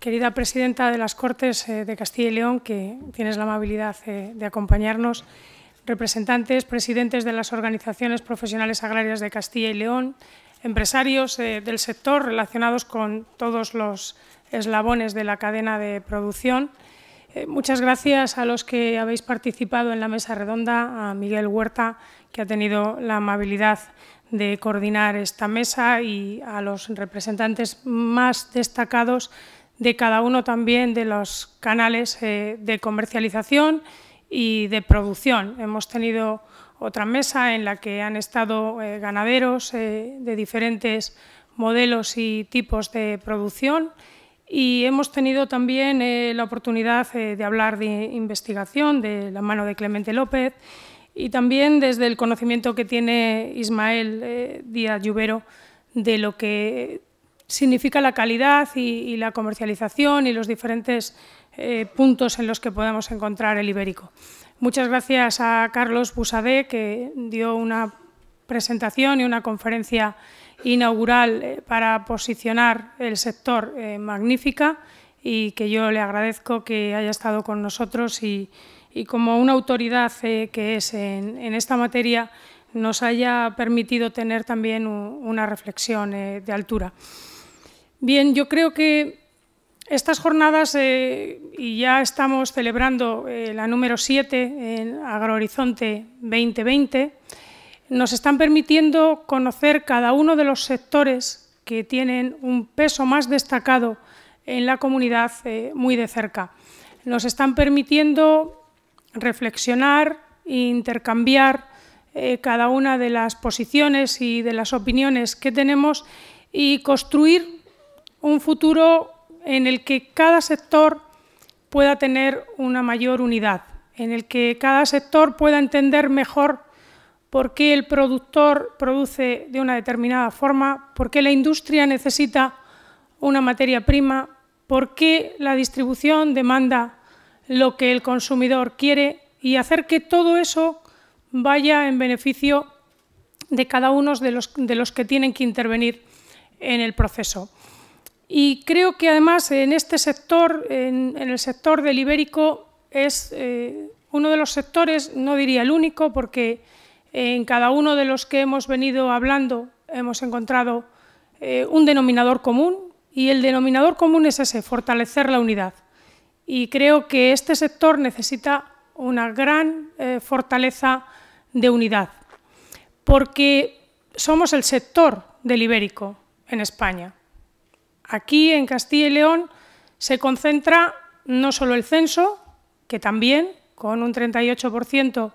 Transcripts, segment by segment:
Querida presidenta de las Cortes eh, de Castilla y León, que tienes la amabilidad eh, de acompañarnos, representantes, presidentes de las organizaciones profesionales agrarias de Castilla y León, empresarios eh, del sector relacionados con todos los eslabones de la cadena de producción. muchas gracias a los que habéis participado en la mesa redonda, a Miguel Huerta, que ha tenido la amabilidad de coordinar esta mesa y a los representantes más destacados de cada uno también de los canales eh, de comercialización y de producción. Hemos tenido otra mesa en la que han estado eh, ganaderos eh, de diferentes modelos y tipos de producción y hemos tenido también la oportunidad de hablar de investigación de la mano de Clemente López y también desde el conocimiento que tiene Ismael Díaz llubero de lo que significa la calidad y, la comercialización y los diferentes eh, puntos en los que podemos encontrar el ibérico. Muchas gracias a Carlos Busadé, que dio una presentación y una conferencia inaugural eh, para posicionar el sector eh, magnífica y que yo le agradezco que haya estado con nosotros y, como una autoridad que es en, esta materia nos haya permitido tener también una reflexión de altura. Bien, yo creo que estas jornadas, eh, y ya estamos celebrando eh, la número 7 en Agrohorizonte 2020, nos están permitiendo conocer cada uno de los sectores que tienen un peso más destacado en la comunidad eh, muy de cerca. Nos están permitiendo reflexionar intercambiar cada una de las posiciones y de las opiniones que tenemos y construir un futuro en el que cada sector pueda tener una mayor unidad, en el que cada sector pueda entender mejor por qué el productor produce de una determinada forma, por qué la industria necesita una materia prima, por qué la distribución demanda lo que el consumidor quiere y hacer que todo eso vaya en beneficio de cada uno de los, que tienen que intervenir en el proceso. Y creo que además en este sector, en, el sector del ibérico, es eh, uno de los sectores, no diría el único, porque en cada uno de los que hemos venido hablando hemos encontrado eh, un denominador común y el denominador común es ese, fortalecer la unidad. Y creo que este sector necesita una gran eh, fortaleza de unidad, porque somos el sector del ibérico en España. Aquí en Castilla y León se concentra no solo el censo, que también, con un 38%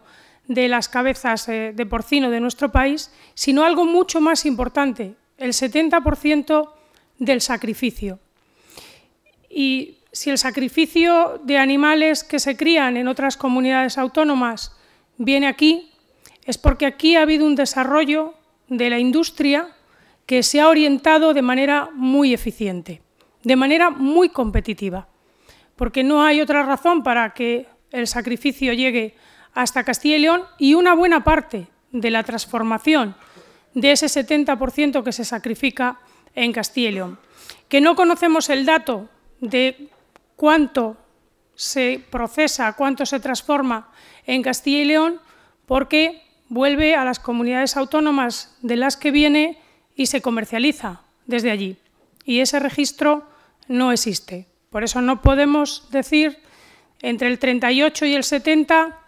de las cabezas eh, de porcino de nuestro país, sino algo mucho más importante, el 70% del sacrificio. Y si el sacrificio de animales que se crían en otras comunidades autónomas viene aquí, es porque aquí ha habido un desarrollo de la industria que se ha orientado de manera muy eficiente, de manera muy competitiva, porque no hay otra razón para que el sacrificio llegue hasta Castilla y León y una buena parte de la transformación de ese 70% que se sacrifica en Castilla y León. Que no conocemos el dato de cuánto se procesa, cuánto se transforma en Castilla y León, porque vuelve a las comunidades autónomas de las que viene y se comercializa desde allí. Y ese registro no existe. Por eso no podemos decir entre el 38 y el 70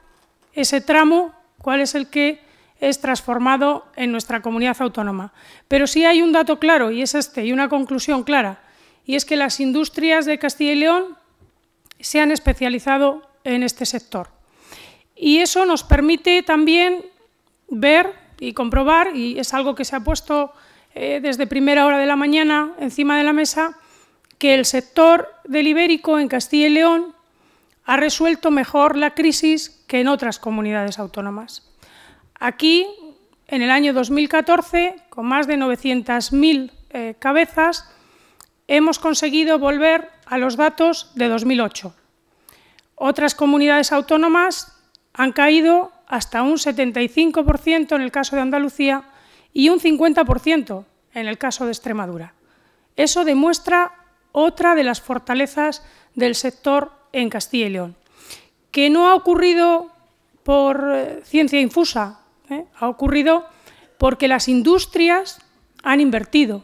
ese tramo, cuál es el que es transformado en nuestra comunidad autónoma. Pero sí hay un dato claro, y es este, y una conclusión clara, y es que las industrias de Castilla y León se han especializado en este sector. Y eso nos permite también ver y comprobar, y es algo que se ha puesto eh, desde primera hora de la mañana encima de la mesa que el sector del ibérico en Castilla y León ha resuelto mejor la crisis que en otras comunidades autónomas. Aquí, en el año 2014, con más de 900.000 eh, cabezas, hemos conseguido volver a los datos de 2008. Otras comunidades autónomas han caído hasta un 75% en el caso de Andalucía y un 50% en el caso de Extremadura. Eso demuestra otra de las fortalezas del sector en Castilla y León, que no ha ocurrido por eh, ciencia infusa, ¿eh? ha ocurrido porque las industrias han invertido.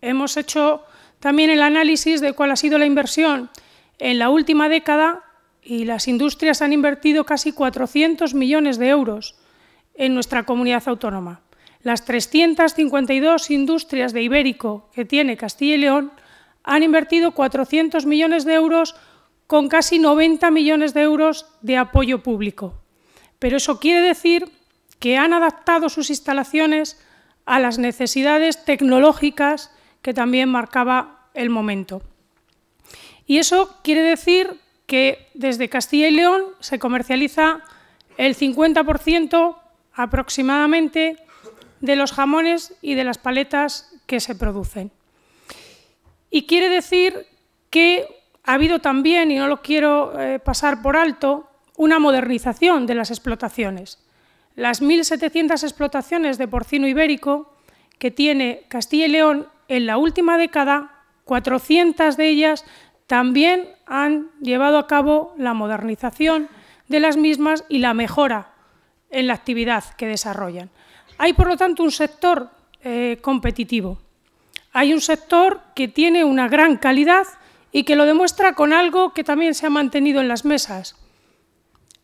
Hemos hecho también el análisis de cuál ha sido la inversión en la última década y las industrias han invertido casi 400 millones de euros en nuestra comunidad autónoma. Las 352 industrias de Ibérico que tiene Castilla y León han invertido 400 millones de euros con casi 90 millones de euros de apoyo público. Pero eso quiere decir que han adaptado sus instalaciones a las necesidades tecnológicas que también marcaba el momento. Y eso quiere decir que desde Castilla y León se comercializa el 50% aproximadamente de los jamones y de las paletas que se producen. Y quiere decir que ha habido también, y no lo quiero eh, pasar por alto, una modernización de las explotaciones. Las 1.700 explotaciones de porcino ibérico que tiene Castilla y León en la última década, 400 de ellas también han llevado a cabo la modernización de las mismas y la mejora en la actividad que desarrollan. Hay, por lo tanto, un sector eh, competitivo. Hay un sector que tiene una gran calidad y que lo demuestra con algo que también se ha mantenido en las mesas.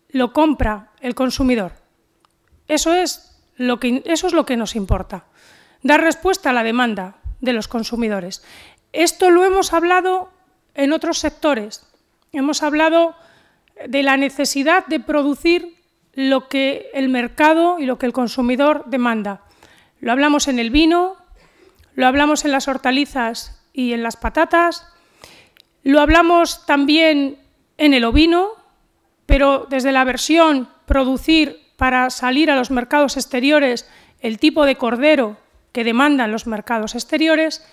Lo compra el consumidor. Eso es lo que, eso es lo que nos importa. Dar respuesta a la demanda de los consumidores. Esto lo hemos hablado en otros sectores. Hemos hablado de la necesidad de producir lo que el mercado y lo que el consumidor demanda. Lo hablamos en el vino, lo hablamos en las hortalizas y en las patatas, lo hablamos también en el ovino, pero desde la versión producir para salir a los mercados exteriores el tipo de cordero que demandan los mercados exteriores,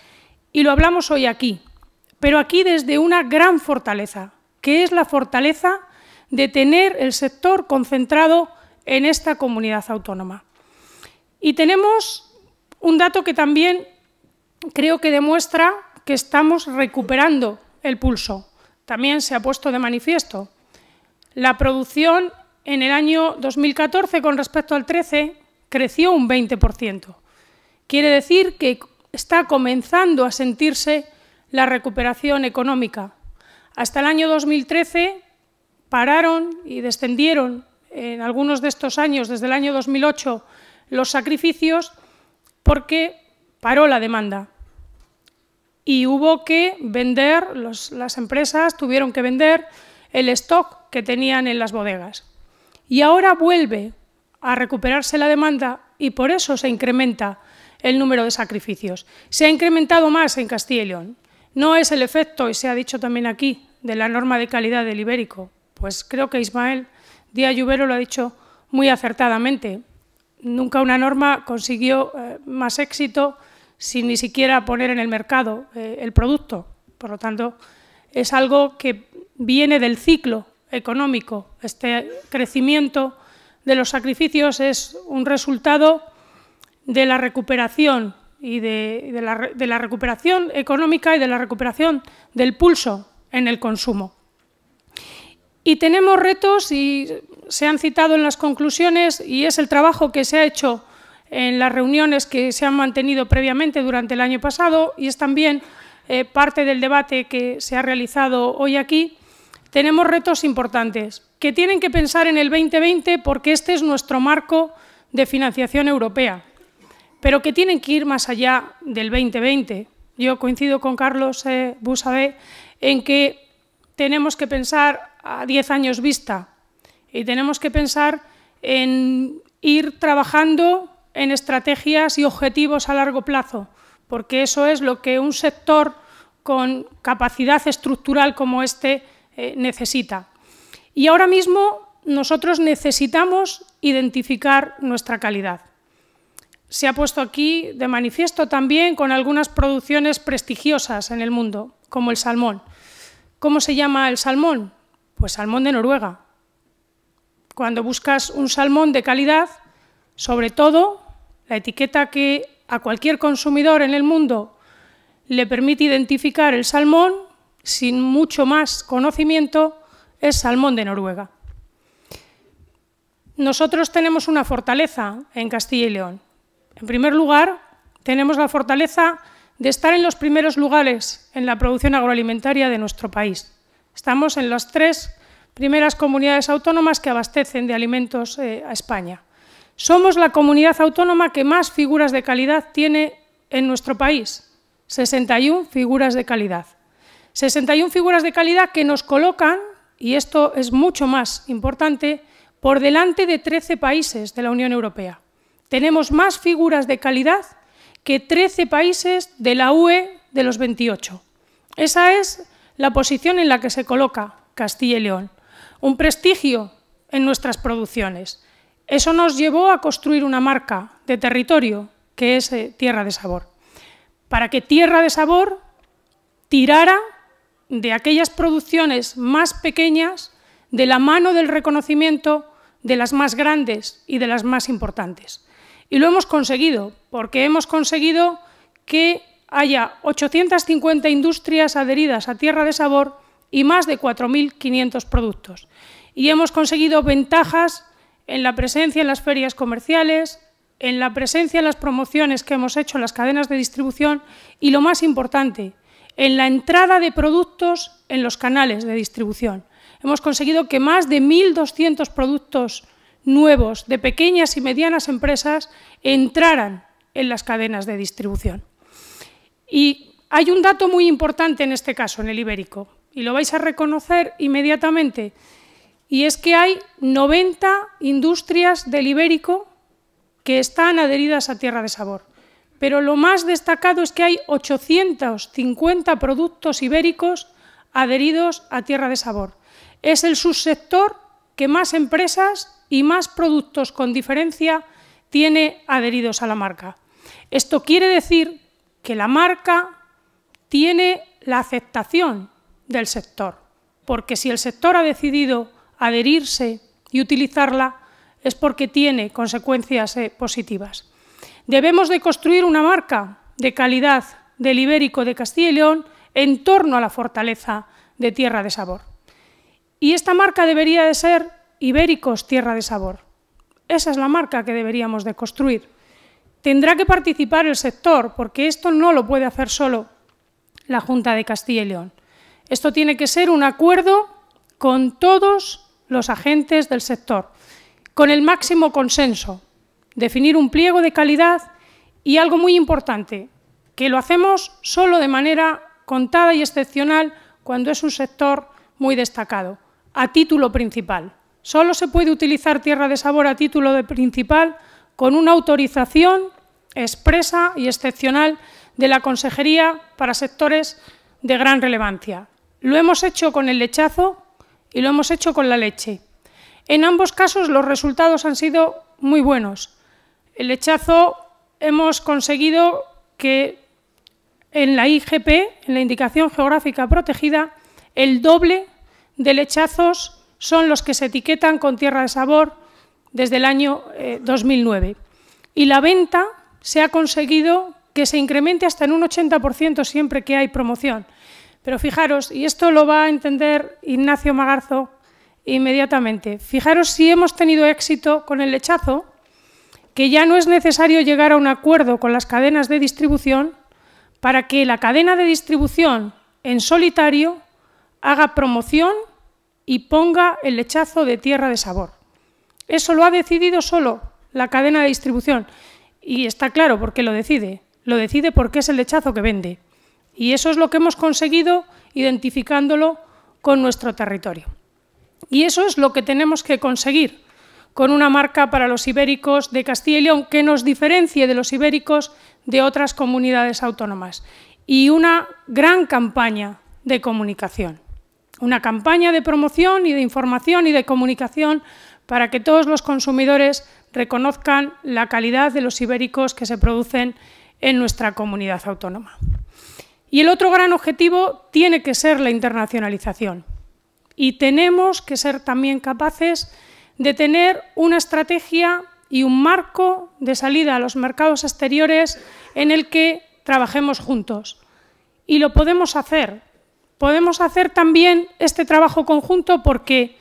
y lo hablamos hoy aquí, pero aquí desde una gran fortaleza, que es la fortaleza de tener el sector concentrado en esta comunidad autónoma. Y tenemos un dato que también creo que demuestra que estamos recuperando el pulso. También se ha puesto de manifiesto. La producción en el año 2014 con respecto al 13 creció un 20%. Quiere decir que está comenzando a sentirse la recuperación económica. Hasta el año 2013 pararon y descendieron en algunos de estos años, desde el año 2008, los sacrificios porque paró la demanda. Y hubo que vender, las empresas tuvieron que vender el stock que tenían en las bodegas. Y ahora vuelve a recuperarse la demanda y por eso se incrementa el número de sacrificios. Se ha incrementado más en Castilla y León. No es el efecto, y se ha dicho también aquí, de la norma de calidad del ibérico, pues creo que Ismael Díaz Lluvero lo ha dicho muy acertadamente. Nunca una norma consiguió eh, más éxito sin ni siquiera poner en el mercado eh, el producto. Por lo tanto, es algo que viene del ciclo económico. Este crecimiento de los sacrificios es un resultado de la recuperación y de la recuperación económica y de la recuperación del pulso en el consumo. Y tenemos retos y se han citado en las conclusiones y es el trabajo que se ha hecho en las reuniones que se han mantenido previamente durante el año pasado y es también eh, parte del debate que se ha realizado hoy aquí. Tenemos retos importantes que tienen que pensar en el 2020 porque este es nuestro marco de financiación europea, pero que tienen que ir más allá del 2020. Yo coincido con Carlos eh, en que tenemos que pensar a 10 años vista. Y tenemos que pensar en ir trabajando en estrategias y objetivos a largo plazo, porque eso es lo que un sector con capacidad estructural como este eh, necesita. Y ahora mismo nosotros necesitamos identificar nuestra calidad. Se ha puesto aquí de manifiesto también con algunas producciones prestigiosas en el mundo, como el salmón. ¿Cómo se llama el salmón? Pues salmón de Noruega. Cuando buscas un salmón de calidad, sobre todo la etiqueta que a cualquier consumidor en el mundo le permite identificar el salmón sin mucho más conocimiento es salmón de Noruega. Nosotros tenemos una fortaleza en Castilla y León. En primer lugar, tenemos la fortaleza de estar en los primeros lugares en la producción agroalimentaria de nuestro país. Estamos en las tres primeras comunidades autónomas que abastecen de alimentos eh, a España. Somos la comunidad autónoma que más figuras de calidad tiene en nuestro país, 61 figuras de calidad. 61 figuras de calidad que nos colocan, y esto es mucho más importante, por delante de 13 países de la Unión Europea. Tenemos más figuras de calidad que 13 países de la UE de los 28. Esa es la posición en la que se coloca Castilla y León, un prestigio en nuestras producciones. Eso nos llevó a construir una marca de territorio que es eh, Tierra de Sabor, para que Tierra de Sabor tirara de aquellas producciones más pequeñas de la mano del reconocimiento de las más grandes y de las más importantes. Y lo hemos conseguido, porque hemos conseguido que haya 850 industrias adheridas a Tierra de Sabor y más de 4.500 productos. Y hemos conseguido ventajas en la presencia en las ferias comerciales, en la presencia en las promociones que hemos hecho en las cadenas de distribución y, lo más importante, en la entrada de productos en los canales de distribución. Hemos conseguido que más de 1.200 productos nuevos de pequeñas y medianas empresas entraran en las cadenas de distribución. Y hay un dato muy importante en este caso, en el ibérico, y lo vais a reconocer inmediatamente, y es que hay 90 industrias del ibérico que están adheridas a Tierra de Sabor. Pero lo más destacado es que hay 850 productos ibéricos adheridos a Tierra de Sabor. Es el subsector que más empresas y más productos con diferencia tiene adheridos a la marca. Esto quiere decir que la marca tiene la aceptación del sector, porque si el sector ha decidido adherirse y utilizarla es porque tiene consecuencias eh, positivas. Debemos de construir una marca de calidad del ibérico de Castilla y León en torno a la fortaleza de Tierra de Sabor. Y esta marca debería de ser Ibéricos Tierra de Sabor. Esa es la marca que deberíamos de construir. Tendrá que participar el sector, porque esto no lo puede hacer solo la Junta de Castilla y León. Esto tiene que ser un acuerdo con todos los agentes del sector, con el máximo consenso, definir un pliego de calidad y algo muy importante, que lo hacemos solo de manera contada y excepcional cuando es un sector muy destacado, a título principal. Solo se puede utilizar tierra de sabor a título de principal con una autorización expresa y excepcional de la Consejería para sectores de gran relevancia. Lo hemos hecho con el lechazo y lo hemos hecho con la leche. En ambos casos los resultados han sido muy buenos. El lechazo hemos conseguido que en la IGP, en la Indicación Geográfica Protegida, el doble de lechazos son los que se etiquetan con tierra de sabor, desde el año 2009. Eh, y la venta se ha conseguido que se incremente hasta en un 80% siempre que hay promoción. Pero fijaros, y esto lo va a entender Ignacio Magarzo inmediatamente, fijaros si hemos tenido éxito con el lechazo, que ya no es necesario llegar a un acuerdo con las cadenas de distribución para que la cadena de distribución en solitario haga promoción y ponga el lechazo de tierra de sabor. Eso lo ha decidido solo la cadena de distribución. Y está claro por qué lo decide. Lo decide porque es el lechazo que vende. Y eso es lo que hemos conseguido identificándolo con nuestro territorio. Y eso es lo que tenemos que conseguir con una marca para los ibéricos de Castilla y León que nos diferencie de los ibéricos de otras comunidades autónomas. Y una gran campaña de comunicación. Una campaña de promoción y de información y de comunicación para que todos los consumidores reconozcan la calidad de los ibéricos que se producen en nuestra comunidad autónoma. Y el otro gran objetivo tiene que ser la internacionalización. Y tenemos que ser también capaces de tener una estrategia y un marco de salida a los mercados exteriores en el que trabajemos juntos. Y lo podemos hacer. Podemos hacer también este trabajo conjunto porque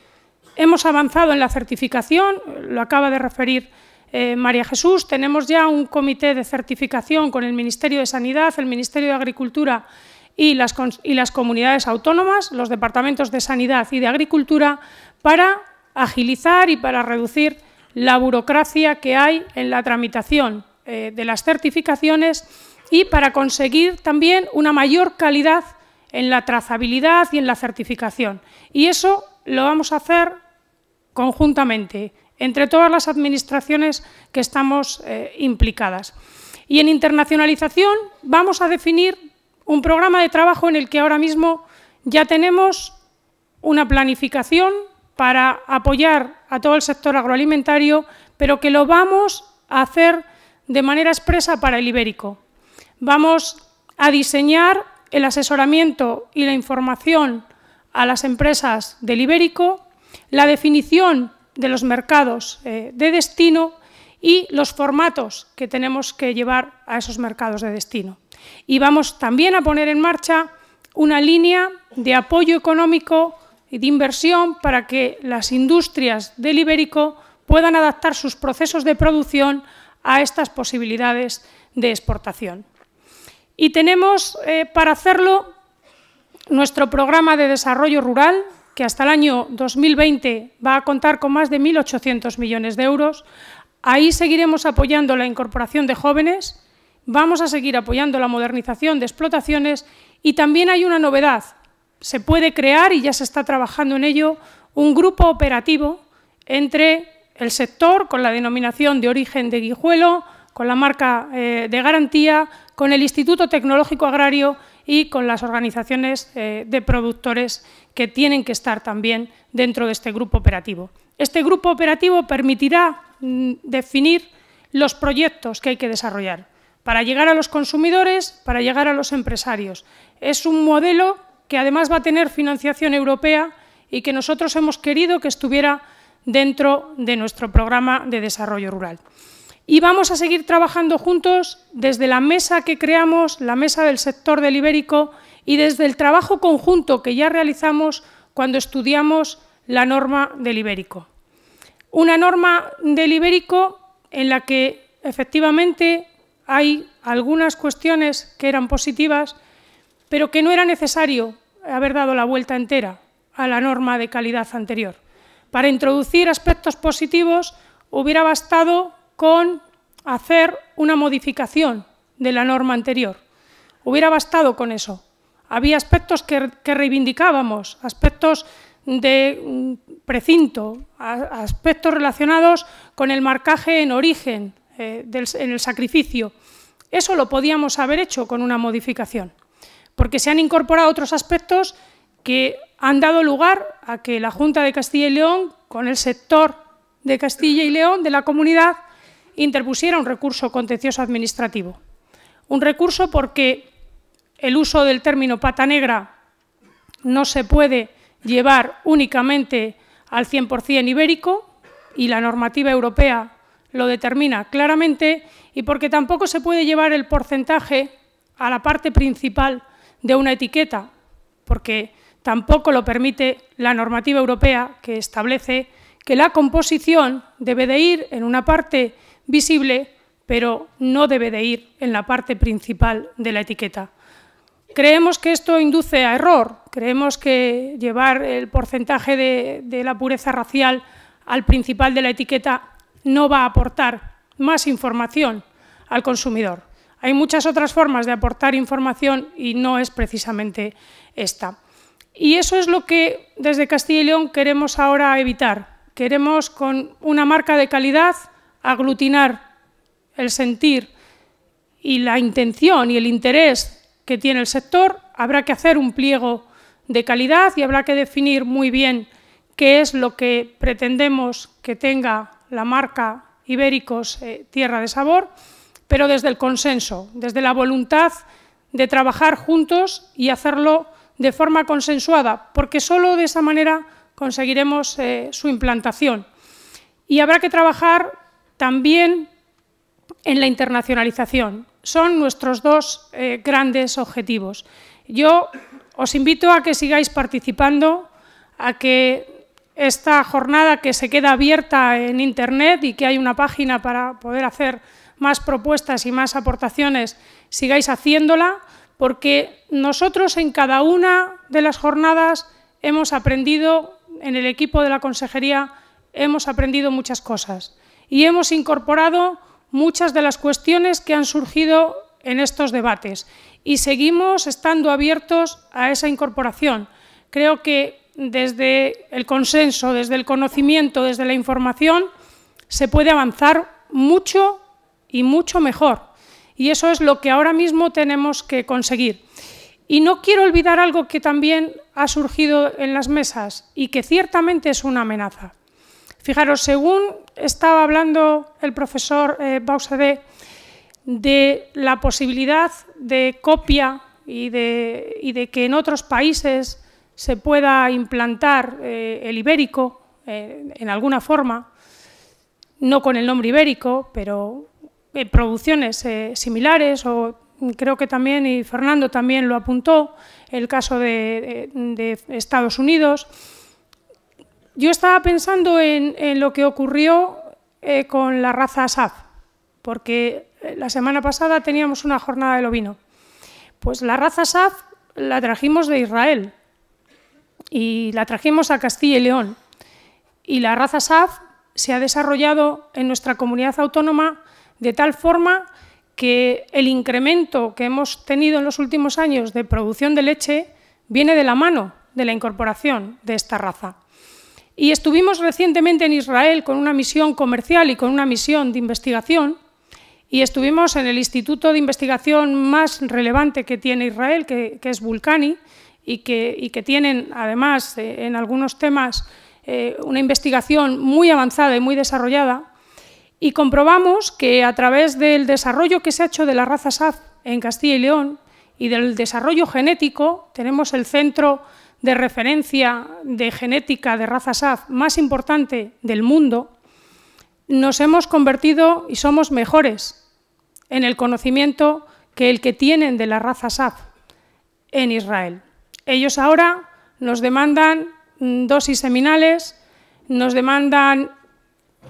Hemos avanzado en la certificación, lo acaba de referir eh, María Jesús, tenemos ya un comité de certificación con el Ministerio de Sanidad, el Ministerio de Agricultura y las, las comunidades autónomas, los departamentos de Sanidad y de Agricultura, para agilizar y para reducir la burocracia que hay en la tramitación eh, de las certificaciones y para conseguir también una mayor calidad en la trazabilidad y en la certificación. Y eso lo vamos a hacer conjuntamente, entre todas las administraciones que estamos eh, implicadas. Y en internacionalización vamos a definir un programa de trabajo en el que ahora mismo ya tenemos una planificación para apoyar a todo el sector agroalimentario, pero que lo vamos a hacer de manera expresa para el ibérico. Vamos a diseñar el asesoramiento y la información a las empresas del ibérico la definición de los mercados eh, de destino y los formatos que tenemos que llevar a esos mercados de destino. Y vamos también a poner en marcha una línea de apoyo económico y de inversión para que las industrias del ibérico puedan adaptar sus procesos de producción a estas posibilidades de exportación. Y tenemos eh, para hacerlo nuestro programa de desarrollo rural, que hasta el año 2020 va a contar con más de 1.800 millones de euros. Ahí seguiremos apoyando la incorporación de jóvenes, vamos a seguir apoyando la modernización de explotaciones y también hay una novedad. Se puede crear, y ya se está trabajando en ello, un grupo operativo entre el sector con la denominación de origen de Guijuelo, con la marca eh, de garantía, con el Instituto Tecnológico Agrario y con las organizaciones eh, de productores que tienen que estar también dentro de este grupo operativo. Este grupo operativo permitirá mm, definir los proyectos que hay que desarrollar para llegar a los consumidores, para llegar a los empresarios. Es un modelo que además va a tener financiación europea y que nosotros hemos querido que estuviera dentro de nuestro programa de desarrollo rural y vamos a seguir trabajando juntos desde la mesa que creamos, la mesa del sector del ibérico y desde el trabajo conjunto que ya realizamos cuando estudiamos la norma del ibérico. Una norma del ibérico en la que efectivamente hay algunas cuestiones que eran positivas, pero que no era necesario haber dado la vuelta entera a la norma de calidad anterior. Para introducir aspectos positivos hubiera bastado con hacer una modificación de la norma anterior. Hubiera bastado con eso. Había aspectos que, reivindicábamos, aspectos de mm, precinto, aspectos relacionados con el marcaje en origen, eh, en el sacrificio. Eso lo podíamos haber hecho con una modificación, porque se han incorporado otros aspectos que han dado lugar a que la Junta de Castilla y León, con el sector de Castilla y León, de la comunidad, interpusiera un recurso contencioso administrativo. Un recurso porque el uso del término pata negra no se puede llevar únicamente al 100% ibérico y la normativa europea lo determina claramente y porque tampoco se puede llevar el porcentaje a la parte principal de una etiqueta, porque tampoco lo permite la normativa europea que establece que la composición debe de ir en una parte visible, pero no debe de ir en la parte principal de la etiqueta. Creemos que esto induce a error, creemos que llevar el porcentaje de, la pureza racial al principal de la etiqueta no va a aportar más información al consumidor. Hay muchas otras formas de aportar información y no es precisamente esta. Y eso es lo que desde Castilla y León queremos ahora evitar. Queremos con una marca de calidad aglutinar el sentir y la intención y el interés que tiene el sector, habrá que hacer un pliego de calidad y habrá que definir muy bien qué es lo que pretendemos que tenga la marca Ibéricos eh, Tierra de Sabor, pero desde el consenso, desde la voluntad de trabajar juntos y hacerlo de forma consensuada, porque solo de esa manera conseguiremos eh, su implantación. Y habrá que trabajar también en la internacionalización. Son nuestros dos eh, grandes objetivos. Yo os invito a que sigáis participando, a que esta jornada que se queda abierta en Internet y que hay una página para poder hacer más propuestas y más aportaciones, sigáis haciéndola, porque nosotros en cada una de las jornadas hemos aprendido, en el equipo de la consejería, hemos aprendido muchas cosas y hemos incorporado muchas de las cuestiones que han surgido en estos debates y seguimos estando abiertos a esa incorporación. Creo que desde el consenso, desde el conocimiento, desde la información, se puede avanzar mucho y mucho mejor. Y eso es lo que ahora mismo tenemos que conseguir. Y no quiero olvidar algo que también ha surgido en las mesas y que ciertamente es una amenaza. Fijaros, según estaba hablando el profesor eh, de la posibilidad de copia y de, que en otros países se pueda implantar eh, el ibérico eh, en alguna forma, no con el nombre ibérico, pero producciones eh, similares o creo que también, y Fernando también lo apuntó, el caso de Estados Unidos, yo estaba pensando en, lo que ocurrió eh, con la raza Asaf, porque eh, la semana pasada teníamos una jornada del ovino. Pues la raza Asaf la trajimos de Israel y la trajimos a Castilla y León. Y la raza Asaf se ha desarrollado en nuestra comunidad autónoma de tal forma que el incremento que hemos tenido en los últimos años de producción de leche viene de la mano de la incorporación de esta raza. Y estuvimos recientemente en Israel con una misión comercial y con una misión de investigación. Y estuvimos en el instituto de investigación más relevante que tiene Israel, que, es Vulcani, y que, tienen además eh, en algunos temas eh, una investigación muy avanzada y muy desarrollada. Y comprobamos que a través del desarrollo que se ha hecho de la raza SAF en Castilla y León y del desarrollo genético, tenemos el centro de referencia de genética de razas SAF más importante del mundo, nos hemos convertido y somos mejores en el conocimiento que el que tienen de la raza SAF en Israel. Ellos ahora nos demandan mm, dosis seminales, nos demandan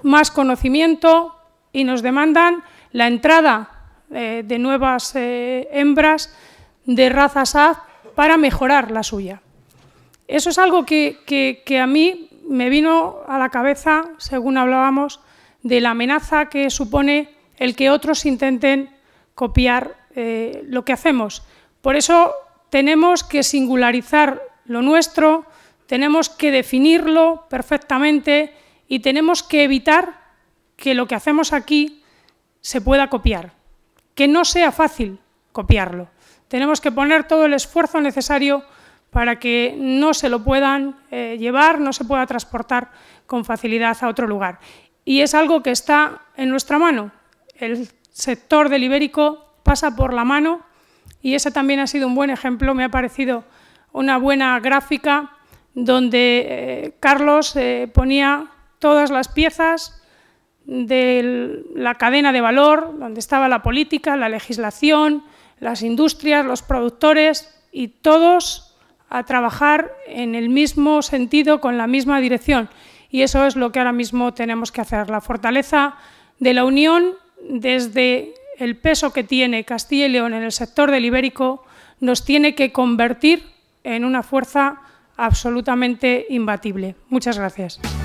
más conocimiento y nos demandan la entrada eh, de nuevas eh, hembras de raza SAF para mejorar la suya. Eso es algo que, a mí me vino a la cabeza, según hablábamos, de la amenaza que supone el que otros intenten copiar eh, lo que hacemos. Por eso tenemos que singularizar lo nuestro, tenemos que definirlo perfectamente y tenemos que evitar que lo que hacemos aquí se pueda copiar, que no sea fácil copiarlo. Tenemos que poner todo el esfuerzo necesario para que no se lo puedan eh, llevar, no se pueda transportar con facilidad a otro lugar. Y es algo que está en nuestra mano. El sector del ibérico pasa por la mano y ese también ha sido un buen ejemplo, me ha parecido una buena gráfica donde eh, Carlos eh, ponía todas las piezas de la cadena de valor, donde estaba la política, la legislación, las industrias, los productores y todos a trabajar en el mismo sentido, con la misma dirección. Y eso es lo que ahora mismo tenemos que hacer. La fortaleza de la Unión, desde el peso que tiene Castilla y León en el sector del Ibérico, nos tiene que convertir en una fuerza absolutamente imbatible. Muchas gracias.